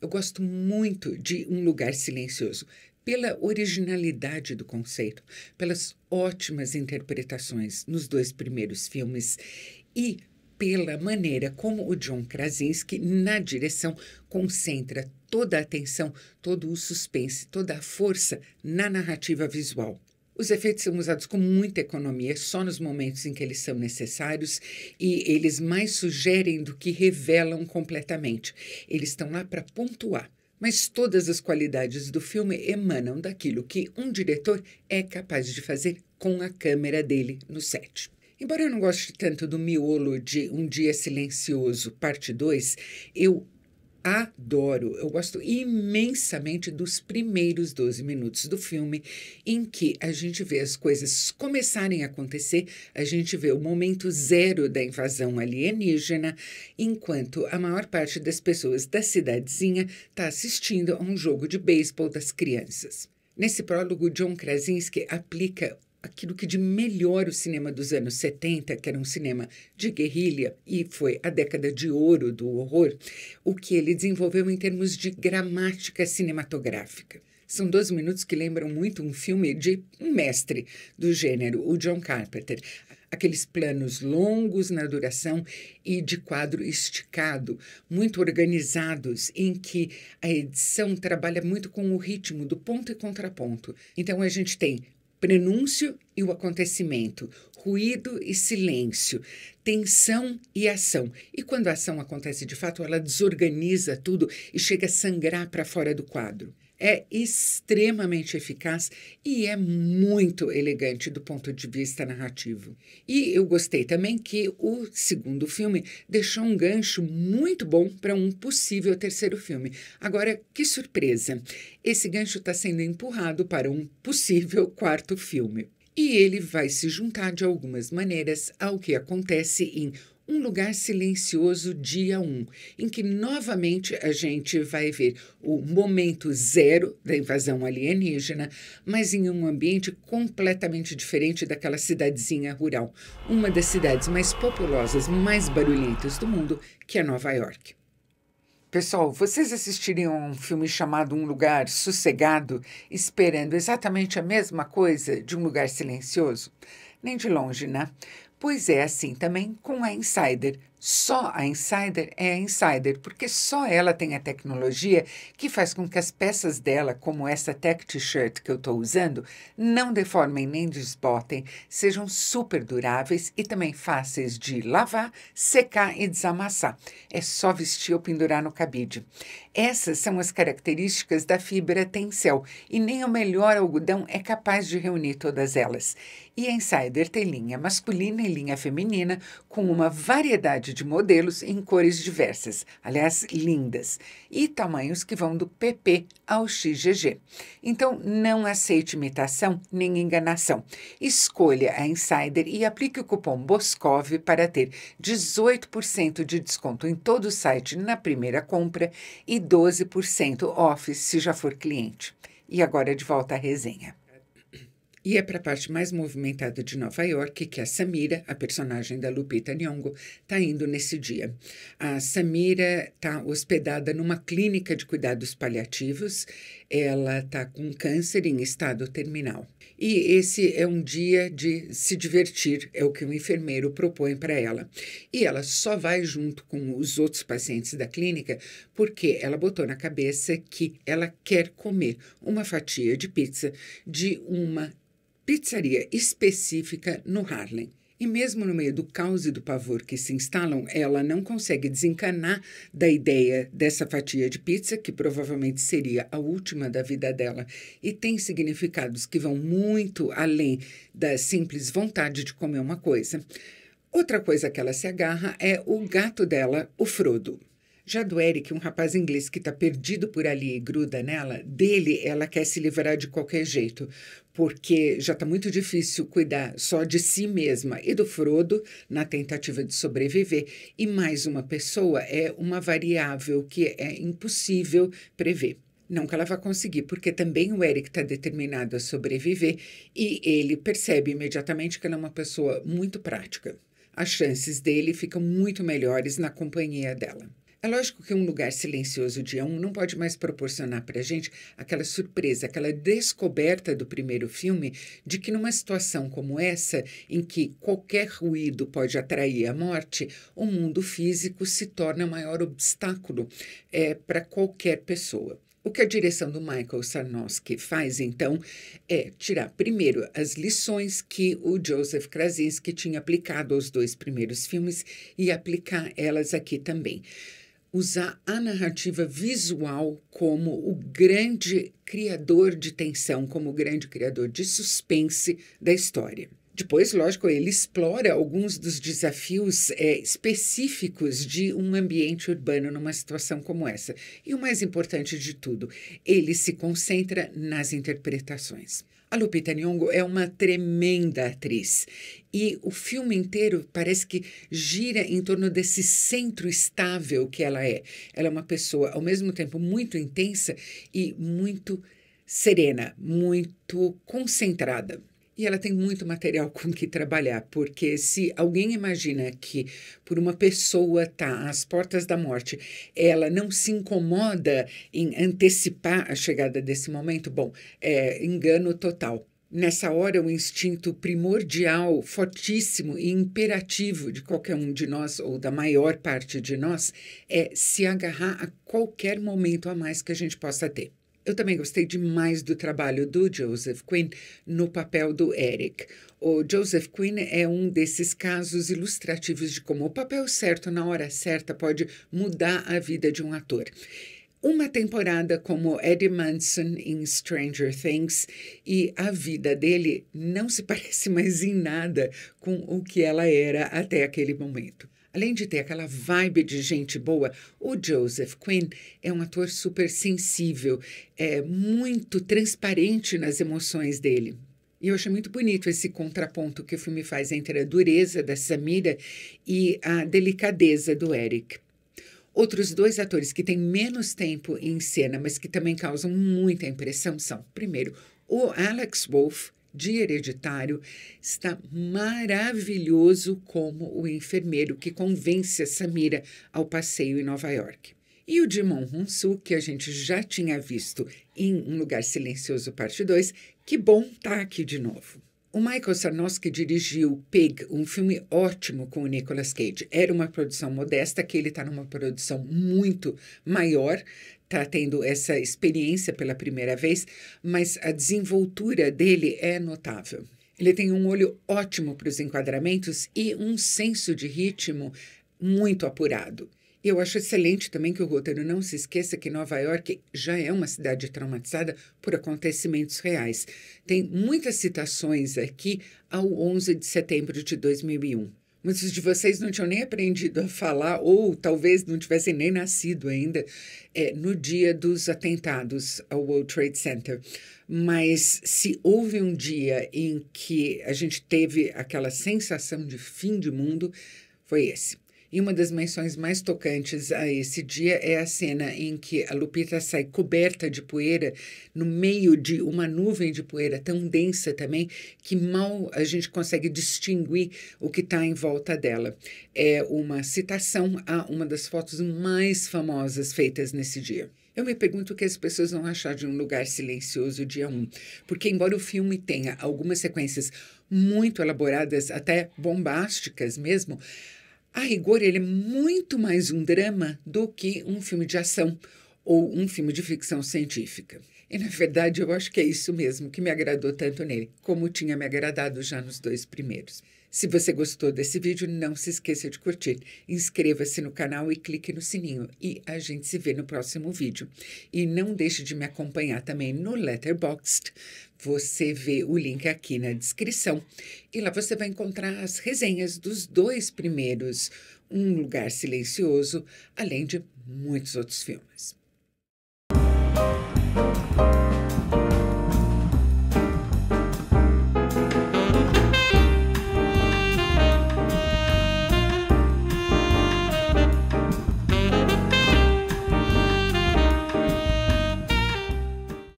Eu gosto muito de Um Lugar Silencioso, pela originalidade do conceito, pelas ótimas interpretações nos dois primeiros filmes e pela maneira como o John Krasinski, na direção, concentra toda a atenção, todo o suspense, toda a força na narrativa visual. Os efeitos são usados com muita economia, só nos momentos em que eles são necessários e eles mais sugerem do que revelam completamente. Eles estão lá para pontuar. Mas todas as qualidades do filme emanam daquilo que um diretor é capaz de fazer com a câmera dele no set. Embora eu não goste tanto do miolo de Um Dia Silencioso, parte 2, eu adoro, eu gosto imensamente dos primeiros 12 minutos do filme, em que a gente vê as coisas começarem a acontecer, a gente vê o momento zero da invasão alienígena, enquanto a maior parte das pessoas da cidadezinha está assistindo a um jogo de beisebol das crianças. Nesse prólogo, John Krasinski aplica aquilo que de melhor o cinema dos anos 70, que era um cinema de guerrilha e foi a década de ouro do horror, o que ele desenvolveu em termos de gramática cinematográfica. São 12 minutos que lembram muito um filme de um mestre do gênero, o John Carpenter. Aqueles planos longos na duração e de quadro esticado, muito organizados, em que a edição trabalha muito com o ritmo do ponto e contraponto. Então a gente tem prenúncio e o acontecimento, ruído e silêncio, tensão e ação. E quando a ação acontece de fato, ela desorganiza tudo e chega a sangrar para fora do quadro é extremamente eficaz e é muito elegante do ponto de vista narrativo. E eu gostei também que o segundo filme deixou um gancho muito bom para um possível terceiro filme. Agora, que surpresa! Esse gancho está sendo empurrado para um possível quarto filme. E ele vai se juntar de algumas maneiras ao que acontece em um Lugar Silencioso, dia 1, em que novamente a gente vai ver o momento zero da invasão alienígena, mas em um ambiente completamente diferente daquela cidadezinha rural, uma das cidades mais populosas, mais barulhentas do mundo, que é Nova York. Pessoal, vocês assistiriam a um filme chamado Um Lugar Sossegado, esperando exatamente a mesma coisa de um lugar silencioso? Nem de longe, né? Pois é assim também com a Insider só a Insider é a Insider, porque só ela tem a tecnologia que faz com que as peças dela, como essa tech t-shirt que eu estou usando, não deformem nem desbotem, sejam super duráveis e também fáceis de lavar, secar e desamassar. É só vestir ou pendurar no cabide. Essas são as características da fibra Tencel e nem o melhor algodão é capaz de reunir todas elas. E a Insider tem linha masculina e linha feminina com uma variedade de modelos em cores diversas, aliás, lindas, e tamanhos que vão do PP ao XGG. Então, não aceite imitação nem enganação. Escolha a Insider e aplique o cupom BOSCOV para ter 18% de desconto em todo o site na primeira compra e 12% off se já for cliente. E agora de volta à resenha. E é para a parte mais movimentada de Nova York, que a é Samira, a personagem da Lupita Nyong'o, está indo nesse dia. A Samira está hospedada numa clínica de cuidados paliativos. Ela está com câncer em estado terminal. E esse é um dia de se divertir, é o que o enfermeiro propõe para ela. E ela só vai junto com os outros pacientes da clínica porque ela botou na cabeça que ela quer comer uma fatia de pizza de uma pizzaria específica no Harlem. E mesmo no meio do caos e do pavor que se instalam, ela não consegue desencanar da ideia dessa fatia de pizza, que provavelmente seria a última da vida dela, e tem significados que vão muito além da simples vontade de comer uma coisa. Outra coisa que ela se agarra é o gato dela, o Frodo. Já do Eric, um rapaz inglês que está perdido por ali e gruda nela, dele ela quer se livrar de qualquer jeito, porque já está muito difícil cuidar só de si mesma e do Frodo na tentativa de sobreviver. E mais uma pessoa é uma variável que é impossível prever. Não que ela vá conseguir, porque também o Eric está determinado a sobreviver e ele percebe imediatamente que ela é uma pessoa muito prática. As chances dele ficam muito melhores na companhia dela. É lógico que um lugar silencioso de um não pode mais proporcionar para a gente aquela surpresa, aquela descoberta do primeiro filme de que numa situação como essa, em que qualquer ruído pode atrair a morte, o mundo físico se torna o maior obstáculo é, para qualquer pessoa. O que a direção do Michael Sarnowski faz, então, é tirar primeiro as lições que o Joseph Krasinski tinha aplicado aos dois primeiros filmes e aplicar elas aqui também usar a narrativa visual como o grande criador de tensão, como o grande criador de suspense da história. Depois, lógico, ele explora alguns dos desafios é, específicos de um ambiente urbano numa situação como essa. E o mais importante de tudo, ele se concentra nas interpretações. A Lupita Nyong'o é uma tremenda atriz e o filme inteiro parece que gira em torno desse centro estável que ela é. Ela é uma pessoa ao mesmo tempo muito intensa e muito serena, muito concentrada. E ela tem muito material com que trabalhar, porque se alguém imagina que por uma pessoa tá às portas da morte, ela não se incomoda em antecipar a chegada desse momento, bom, é engano total. Nessa hora, o instinto primordial, fortíssimo e imperativo de qualquer um de nós, ou da maior parte de nós, é se agarrar a qualquer momento a mais que a gente possa ter. Eu também gostei demais do trabalho do Joseph Quinn no papel do Eric. O Joseph Quinn é um desses casos ilustrativos de como o papel certo na hora certa pode mudar a vida de um ator uma temporada como Eddie Manson em Stranger Things e a vida dele não se parece mais em nada com o que ela era até aquele momento. Além de ter aquela vibe de gente boa, o Joseph Quinn é um ator super sensível, é muito transparente nas emoções dele. E eu achei muito bonito esse contraponto que o filme faz entre a dureza da Samira e a delicadeza do Eric. Outros dois atores que têm menos tempo em cena, mas que também causam muita impressão, são, primeiro, o Alex Wolff, de hereditário está maravilhoso como o enfermeiro que convence a Samira ao passeio em Nova York. E o Dimon Hunsu, que a gente já tinha visto em Um Lugar Silencioso, parte 2, que bom tá aqui de novo. O Michael Sarnowski dirigiu Pig, um filme ótimo com o Nicolas Cage. Era uma produção modesta, que ele está numa produção muito maior, está tendo essa experiência pela primeira vez, mas a desenvoltura dele é notável. Ele tem um olho ótimo para os enquadramentos e um senso de ritmo muito apurado. Eu acho excelente também que o roteiro não se esqueça que Nova York já é uma cidade traumatizada por acontecimentos reais. Tem muitas citações aqui ao 11 de setembro de 2001. Muitos de vocês não tinham nem aprendido a falar, ou talvez não tivessem nem nascido ainda, é, no dia dos atentados ao World Trade Center. Mas se houve um dia em que a gente teve aquela sensação de fim de mundo, foi esse. E uma das menções mais tocantes a esse dia é a cena em que a Lupita sai coberta de poeira no meio de uma nuvem de poeira tão densa também que mal a gente consegue distinguir o que está em volta dela. É uma citação a uma das fotos mais famosas feitas nesse dia. Eu me pergunto o que as pessoas vão achar de um lugar silencioso dia 1, um, porque embora o filme tenha algumas sequências muito elaboradas, até bombásticas mesmo, a rigor, ele é muito mais um drama do que um filme de ação ou um filme de ficção científica. E, na verdade, eu acho que é isso mesmo que me agradou tanto nele, como tinha me agradado já nos dois primeiros. Se você gostou desse vídeo, não se esqueça de curtir. Inscreva-se no canal e clique no sininho. E a gente se vê no próximo vídeo. E não deixe de me acompanhar também no Letterboxd. Você vê o link aqui na descrição. E lá você vai encontrar as resenhas dos dois primeiros, Um Lugar Silencioso, além de muitos outros filmes.